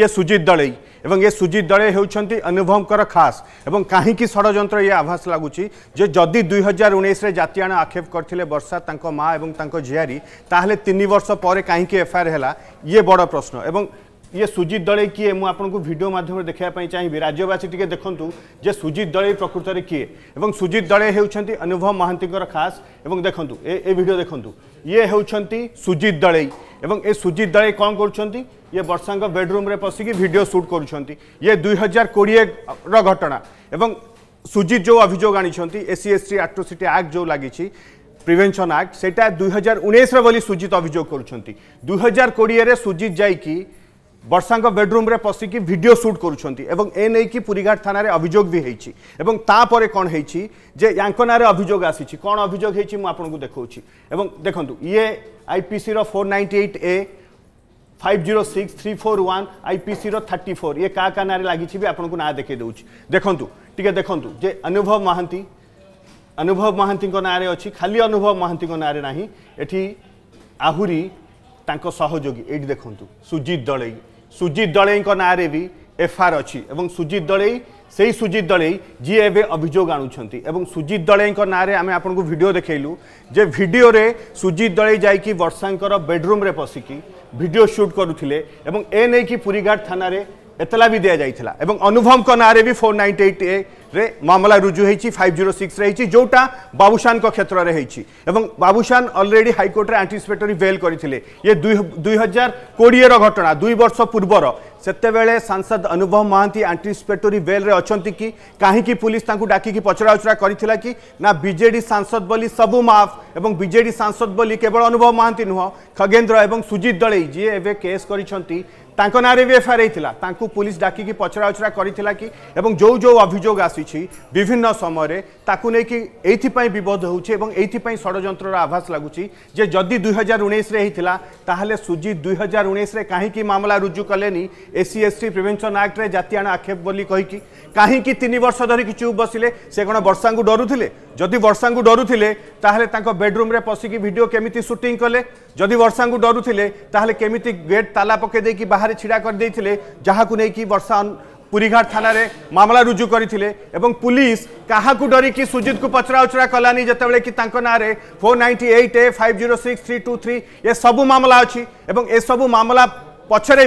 ये सुजित दलई एवं ये सुजित दलई होती अनुभवकर खास एवं कहीं षड़ ये आभास लगुच जदि दुई हजार उन्नीस जातीयण आक्षेप करते वर्षा माँ और झियारी तान वर्ष पर कहीं एफआईआर है ये बड़ प्रश्न एवं ये सुजित दलई किए मुझे भिडियो मध्यम देखापी चाहिए राज्यवासी टी देखु जे सुजित दलई प्रकृत किए और सुजित दल हो अनुभव महांती खास और देखु ये हूँ सुजित दलई ए सुजित दलई कौन कर ये वर्षा बेडरूम पशिकी भिड सुट कर ये दुई हजार कोड़े रटना एवं सुजित जो अभोग आनी S C S C atrocity act जो लगी प्रिभेनसन आक्ट से दुई हजार उन्नीस रोली सुजित अभोग कर दुई हजार कोड़े सुजित जाकि বর্ষাঙ্ক বেডরুম্রে পশিকি ভিডিও সুট করছেন এবং এ নেই পুরীঘাট থানার অভিযোগ বি হয়েছি এবং তাপরে কণ হয়েছি যে ইয়াঙ্ক নাঁরে অভিযোগ আসিছি কণ অভিযোগ হয়েছি মু আপনার দেখছি এবং দেখুন ইয়ে আইপিসি র four ninety eight A five zero six three four one IPC র থার্টি ফোর ইয়ে কাহা কাহা নাঁরে লাগিছি বি আপনার না দেখে দেছি দেখুন টিকে দেখুন যে অনুভব মহান্তি অনুভব ମହାନ୍ତିଙ୍କ ନାଁରେ ଅଛି অনুভব ଅନୁଭବ ମହାନ୍ତିଙ୍କ ନାଁରେ ନାହିଁ ଏଠି ଆହୁରି ତାଙ୍କ ସହଯୋଗୀ ଏଇଠି ଦେଖନ୍ତୁ ସୁଜିତ সুজিত দলেইঙ্ক নাঁরে বি এফআইআর অছি এবং সুজিত দলেই সেই সুজিত দলেই যি এবে অভিযোগ আনুছেন এবং সুজিত দলেইঙ্ক নাঁরে আমি আপনার ভিডিও দেখাইলু যে ভিডিওরে সুজিত দলেই যাইকি বর্ষাঙ্কর বেডরুমে পশিকি ভিডিও শুট করুলে এবং এ নেই পুরীঘাট থানায় এতলা বি দিয়া যাই এবং অনুভবক নাঁরে বি ফোর নাইনটি এইট এ মামলা রুজু হয়েছি ফাইভ জিরো সিক্স হয়েছি যেটা বাবুশান ক্ষেত্রে হয়েছি এবং বাবুশান অলরেডি হাইকোর্টে আন্টিসিপেটরি বেল করে দুই হাজার কোড়িয়ের ঘটনা দুই বর্ষ পূর্বর ସେତେବେଳେ ସାଂସଦ ଅନୁଭବ ମହାନ୍ତି ଆଣ୍ଟିସିପେଟୋରୀ ବେଲ୍ରେ ଅଛନ୍ତି କି କାହିଁକି ପୁଲିସ୍ ତାଙ୍କୁ ଡାକିକି ପଚରାଉଚରା କରିଥିଲା କି ନା ବିଜେଡି ସାଂସଦ ବୋଲି ସବୁ ମାଫ ଏବଂ ବିଜେଡି ସାଂସଦ ବୋଲି କେବଳ ଅନୁଭବ ମହାନ୍ତି ନୁହଁ ଖଗେନ୍ଦ୍ର ଏବଂ ସୁଜିତ ଦଳେଇ ଯିଏ ଏବେ କେସ୍ କରିଛନ୍ତି ତାଙ୍କ ନାଁରେ ବି ଏଫଆଇଆର୍ ହେଇଥିଲା ତାଙ୍କୁ ପୁଲିସ୍ ଡାକିକି ପଚରାଉଚରା କରିଥିଲା କି ଏବଂ ଯେଉଁ ଯେଉଁ ଅଭିଯୋଗ ଆସିଛି ବିଭିନ୍ନ ସମୟରେ ତାକୁ ନେଇକି ଏଇଥିପାଇଁ ବିବୋଧ ହେଉଛି ଏବଂ ଏଇଥିପାଇଁ ଷଡ଼ଯନ୍ତ୍ରର ଆଭାସ ଲାଗୁଛି ଯେ ଯଦି ଦୁଇ ହଜାର ଉଣେଇଶରେ ହେଇଥିଲା ତାହେଲେ ସୁଜିତ ଦୁଇ ହଜାର ଉଣେଇଶରେ କାହିଁକି ମାମଲା ରୁଜୁ କଲେନି এসি এসটি প্রিভেনশন আক্টরে জাতিয়ান আক্ষেপ বলে কী কাহিকি তিন বর্ষ ধরিকি চুপ বসলে সে কোণ বর্ষা ডরুলে যদি বর্ষা ডরুলে তাহলে তাঁক বেডরুম্রে পশিকি ভিডিও কমিটি সুটিং কলে যদি বর্ষা ডরুলে তাহলে কমিটি গেট তালা পকাই দিয়ে বাহারে ছিড়া করে যা কি বর্ষা পুরীঘাট থানার মামলা রুজু করে এবং পুলিশ কাহাকু ডরিকি সুজিত কু পচরা উচরা কলানি যেত কি তাঁর নাঁরে four ninety eight A five zero six three two three এসবু মামলা অছি এসবু মামলা পছরে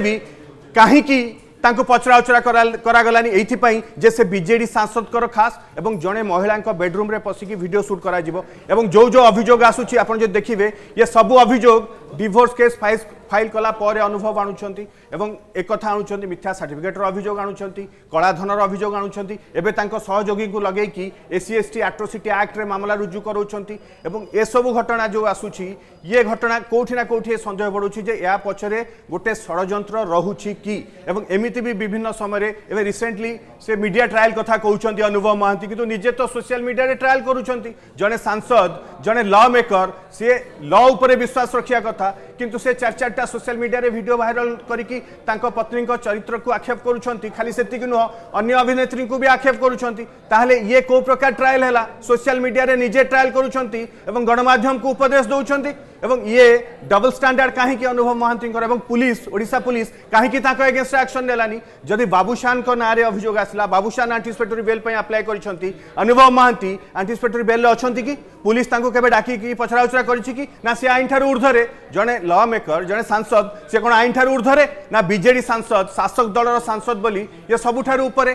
କାହିଁକି ତାଙ୍କୁ ପଚରାଉଚରା କରାଗଲାନି ଏଇଥିପାଇଁ ଯେ ସେ ବିଜେଡ଼ି ସାଂସଦଙ୍କର ଖାସ ଏବଂ ଜଣେ ମହିଳାଙ୍କ ବେଡ୍ରୁମ୍ରେ ପଶିକି ଭିଡ଼ିଓ ସୁଟ୍ କରାଯିବ ଏବଂ ଯେଉଁ ଯେଉଁ ଅଭିଯୋଗ ଆସୁଛି ଆପଣ ଯଦି ଦେଖିବେ ଇଏ ସବୁ ଅଭିଯୋଗ ଡିଭୋର୍ସ କେସ୍ ଫାଇଲ୍ ফাইল কলা পরে অনুভব আনুচার এবং একথা আনুচার মিথ্যা সার্টিফিকেটর অভিযোগ আনুচার কলাধনর অভিযোগ আনুচার এবে তাঙ্ক সহযোগী লগাইকি এসি এসটি অ্যাট্রোসিটি আক্টরে মামলা রুজু করছেন এবং এসবু ঘটনা যে আসুচি ইয়ে ঘটনা কোটি না কোটি সন্দেহ পড়ুছি যে এ পছরে গোটে ষড়যন্ত্র রহুছি কি এবং এমিতি বি বিভিন্ন সময় এবে রিসেন্টলি সে মিডিয়া ট্রায়াল কথা কৌন অনুভব মহান্তি কিন্তু নিজে তো সোশ্যাল মিডিয়ায় ট্রায়াল করছেন জনে সাংসদ जड़े ल मेकर सी लगे विश्वास रखा कथा किंतु से चार चार्टा सोशल मीडिया भिड भाइराल करी पत्नी चरित्र को आक्षेप कर खाली से नुह अन्न अभिनेत्री को भी आक्षेप करुँचे ये कौ प्रकार ट्राएल है सोशल मीडिया निजे ट्राएल कर गणमाम को उपदेश दौरान এবং ইয়ে ডবল স্ট্যান্ডার্ড কাহিঁকি অনুভব মহান্তিঙ্কর এবং পুলিশ ওড়িশা পুলিশ কাহিঁকি তাঁক এগেনস্টে আকশন নেলানি যদি বাবুশানক নাঁরে অভিযোগ আসলা বাবুশান আন্টিসপেটরি বেল পাই আপ্লাই করেছেন অনুভব মহান্তি আন্টিসপেটরি বেলে অনেক কি পুলিশ তাঁকু কেবে ডাকি ডাকিকি পচরাউচরা করেছি কি না সে আইন ঠার ঊর্ধ্বরে জনে ল মেকর জনে সাংসদ সে কোন আইন ঠার ঊর্ধ্বরে না বিজেডি সাংসদ শাসক দলর সাংসদ বলি ইয়ে সবুঠার উপরে